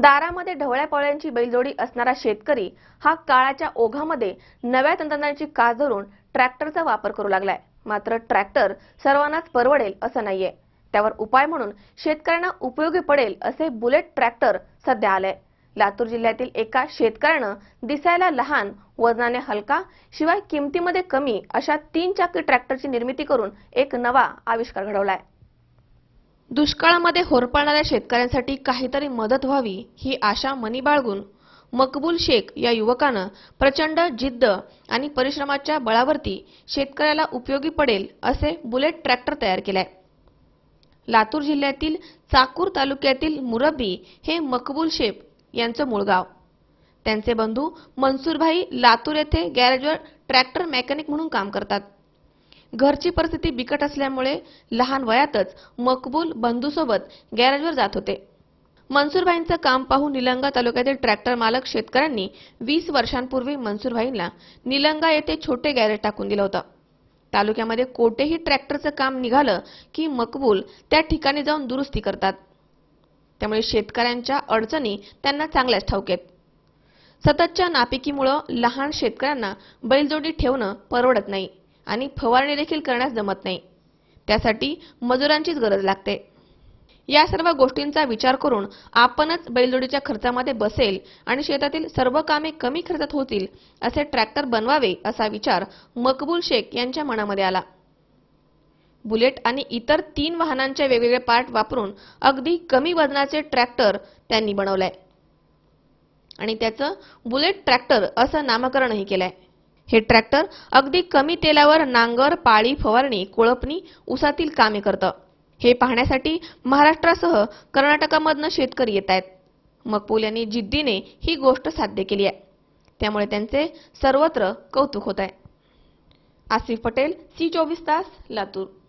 दारामध्ये ढवळ्या पळ्यांची बैलजोडी असणारा शेतकरी हा काळाच्या ओघामध्ये नव्या तंत्रज्ञानाची कास धरून ट्रॅक्टरचा वापर करू लागलाय मात्र ट्रॅक्टर सर्वांनाच परवडेल असं नाहीये त्यावर उपाय म्हणून शेतकऱ्यांना उपयोगी पडेल असे बुलेट ट्रॅक्टर सध्या आले लातूर जिल्ह्यातील एका शेतकऱ्यानं दिसायला लहान वजनाने हलका शिवाय किमतीमध्ये कमी अशा तीन चाकी ट्रॅक्टरची निर्मिती करून एक नवा आविष्कार घडवलाय दुष्काळामध्ये होरपळणाऱ्या शेतकऱ्यांसाठी काहीतरी मदत व्हावी ही आशा मनी बाळगून मकबूल शेख या युवकानं प्रचंड जिद्द आणि परिश्रमाच्या बळावरती शेतकऱ्याला उपयोगी पडेल असे बुलेट ट्रॅक्टर तयार केलाय लातूर जिल्ह्यातील चाकूर तालुक्यातील मुरब्बी हे मकबूल शेख यांचं मूळगाव त्यांचे बंधू मनसूरभाई लातूर येथे गॅरेजवर ट्रॅक्टर मेकॅनिक म्हणून काम करतात घरची परिस्थिती बिकट असल्यामुळे लहान वयातच मकबूल बंधूसोबत गॅरेजवर जात होते मनसूरभाईंचं काम पाहून निलंगा तालुक्यातील ट्रॅक्टर मालक शेतकऱ्यांनी वीस वर्षांपूर्वी मनसूरभाईंना निलंगा येथे छोटे गॅरेज टाकून दिलं होतं तालुक्यामध्ये कोठेही ट्रॅक्टरचं काम निघालं की मकबूल त्या ठिकाणी जाऊन दुरुस्ती करतात त्यामुळे शेतकऱ्यांच्या अडचणी त्यांना चांगल्याच ठाऊक आहेत सततच्या नापिकीमुळं लहान शेतकऱ्यांना बैलजोडी ठेवणं परवडत नाही आणि फवारणी देखील करण्यास जमत नाही त्यासाठी मजुरांचीच गरज लागते या सर्व गोष्टींचा विचार करून आपणच बैलजोडीच्या खर्चामध्ये बसेल आणि शेतातील सर्व कामे कमी खर्चात होतील असे ट्रॅक्टर बनवावे असा विचार मकबूल शेख यांच्या मनामध्ये आला बुलेट आणि इतर तीन वाहनांचे वेगवेगळे पार्ट वापरून अगदी कमी वजनाचे ट्रॅक्टर त्यांनी बनवले आणि त्याचं बुलेट ट्रॅक्टर असं नामकरणही केलंय हे ट्रॅक्टर अगदी कमी तेलावर नांगर पाळी फवारणी कोळपणी उसातील कामे करतं हे पाहण्यासाठी महाराष्ट्रासह कर्नाटकामधनं शेतकरी येत आहेत मकपूल यांनी जिद्दीने ही गोष्ट साध्य केली आहे त्यामुळे त्यांचे सर्वत्र कौतुक होत आहे आसिफ पटेल सी चोवीस तास लातूर